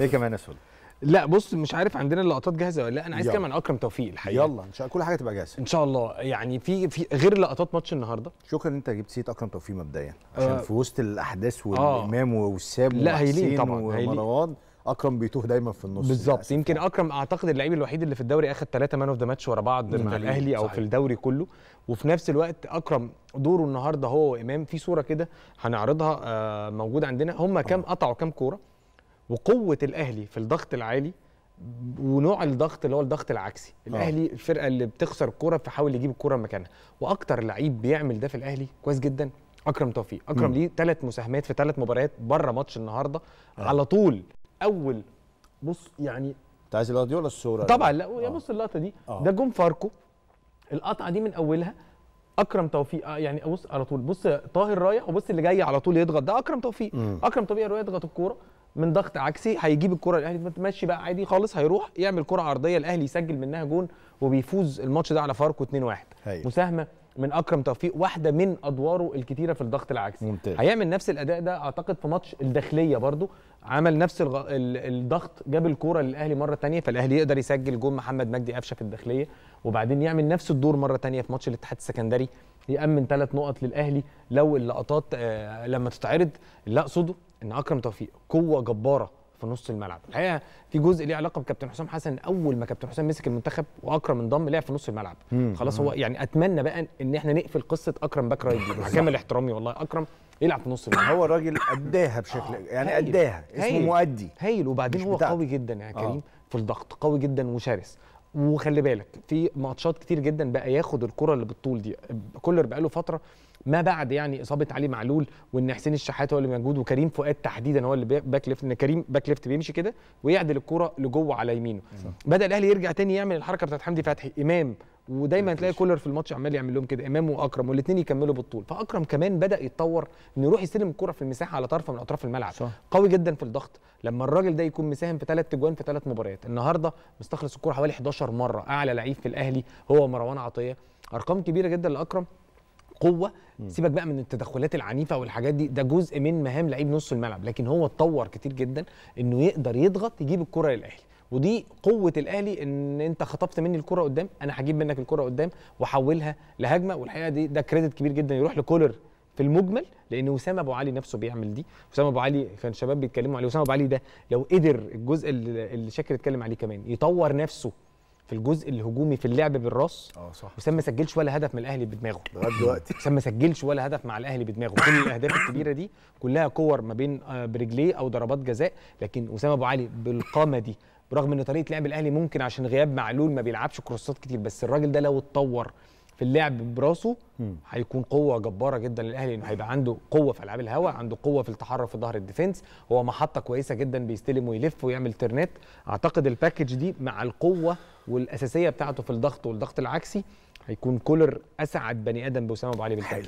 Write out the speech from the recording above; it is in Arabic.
ايه كمان اسود لا بص مش عارف عندنا اللقطات جاهزه ولا لا انا عايز كمان اكرم توفيق الحقيقه يلا ان شاء الله كل حاجه تبقى جاهزه ان شاء الله يعني في في غير لقطات ماتش النهارده شكرا ان انت جبت سيره اكرم توفيق مبدئيا آه. عشان آه في وسط الاحداث آه. والامام آه ووسام لا هيلين طبعا ومروان اكرم بيتوه دايما في النص بالظبط يمكن اكرم اعتقد اللعيب الوحيد اللي في الدوري اخذ ثلاثه مان اوف ذا ماتش ورا بعض مع الاهلي او صحيح. في الدوري كله وفي نفس الوقت اكرم دوره النهارده هو وامام في صوره كده هنعرضها آه، موجوده عندنا هم كام قطعوا كام كوره وقوه الاهلي في الضغط العالي ونوع الضغط اللي هو الضغط العكسي آه. الاهلي الفرقه اللي بتخسر الكرة فحاول يجيب الكوره مكانها واكتر لعيب بيعمل ده في الاهلي كويس جدا اكرم توفيق اكرم ليه ثلاث مساهمات في ثلاث مباريات بره ماتش النهارده آه. على طول اول بص يعني انت عايز اللقطه دي ولا الصوره طبعا لا يا آه. بص اللقطه دي آه. ده جون فاركو القطعه دي من اولها اكرم توفيق آه، يعني بص على طول بص طاهر رايح وبص اللي جاي على طول يضغط ده اكرم توفيق مم. اكرم توفيق رايح يضغط الكوره من ضغط عكسي هيجيب الكره الاهلي ماشي بقى عادي خالص هيروح يعمل كره عرضيه الاهلي يسجل منها جون وبيفوز الماتش ده على فاركو 2-1 مساهمه من اكرم توفيق واحده من ادواره الكتيره في الضغط العكسي ممتاز. هيعمل نفس الاداء ده اعتقد في ماتش الداخليه برضو عمل نفس الغ... الضغط جاب الكوره للاهلي مره ثانيه فالاهلي يقدر يسجل جون محمد مجدي قفشه في الداخليه وبعدين يعمل نفس الدور مره ثانيه في ماتش الاتحاد السكندري يامن ثلاث نقط للاهلي لو اللقطات آه لما تتعرض اللي اقصده ان اكرم توفيق قوه جباره في نص الملعب الحقيقه في جزء ليه علاقه بكابتن حسام حسن اول ما كابتن حسام مسك المنتخب واكرم انضم لعب في نص الملعب خلاص هو يعني اتمنى بقى ان احنا نقفل قصه اكرم باك رايت دي كامل احترامي والله اكرم يلعب في نص الملعب هو الراجل اداها بشكل آه، يعني اداها اسمه مؤدي هايل وبعدين هو بتاعت. قوي جدا يا كريم آه. في الضغط قوي جدا وشرس وخلي بالك في ماتشات كتير جدا بقى ياخد الكره اللي بالطول دي كولر بقى له فتره ما بعد يعني اصابه علي معلول وان حسين الشحات هو اللي موجود وكريم فؤاد تحديدا هو اللي باك ليفت ان كريم باك ليفت بيمشي كده ويعدل الكوره لجوه على يمينه بدا الاهلي يرجع تاني يعمل الحركه بتاعت حمدي فتحي امام ودايما تلاقي كولر في الماتش عمال يعمل لهم كده امام واكرم والاثنين يكملوا بالطول فاكرم كمان بدا يتطور انه يروح يستلم الكره في المساحه على طرف من اطراف الملعب صح. قوي جدا في الضغط لما الراجل ده يكون مساهم في ثلاث تجوان في ثلاث مباريات النهارده مستخلص الكره حوالي 11 مره اعلى لعيب في الاهلي هو مروان عطيه ارقام كبيره جدا لاكرم قوه سيبك بقى من التدخلات العنيفه والحاجات دي ده جزء من مهام لعيب نص الملعب لكن هو اتطور كتير جدا انه يقدر يضغط يجيب الكره للاهلي ودي قوه الاهلي ان انت خطفت مني الكره قدام انا هجيب منك الكره قدام واحولها لهجمه والحقيقه دي ده كريدت كبير جدا يروح لكولر في المجمل لان وسام ابو علي نفسه بيعمل دي وسام ابو علي كان شباب بيتكلموا عليه وسام ابو علي ده لو قدر الجزء اللي شاكر اتكلم عليه كمان يطور نفسه في الجزء الهجومي في اللعب بالراس اه صح وسام ما سجلش ولا هدف من الاهلي بدماغه لغايه دلوقتي وسام ما سجلش ولا هدف مع الاهلي بدماغه كل الاهداف الكبيره دي كلها كور ما بين آه، برجليه او ضربات جزاء لكن وسام ابو علي بالقامه دي برغم ان طريقه لعب الاهلي ممكن عشان غياب معلول ما بيلعبش كروسات كتير بس الراجل ده لو اتطور في اللعب براسه هيكون قوه جباره جدا للاهلي لانه هيبقى عنده قوه في العاب الهواء عنده قوه في التحرك في ظهر الديفنس هو محطه كويسه جدا بيستلم ويلف ويعمل ترنات اعتقد الباكج دي مع القوه والاساسيه بتاعته في الضغط والضغط العكسي هيكون كولر اسعد بني ادم باسامه ابو علي بالحقيقه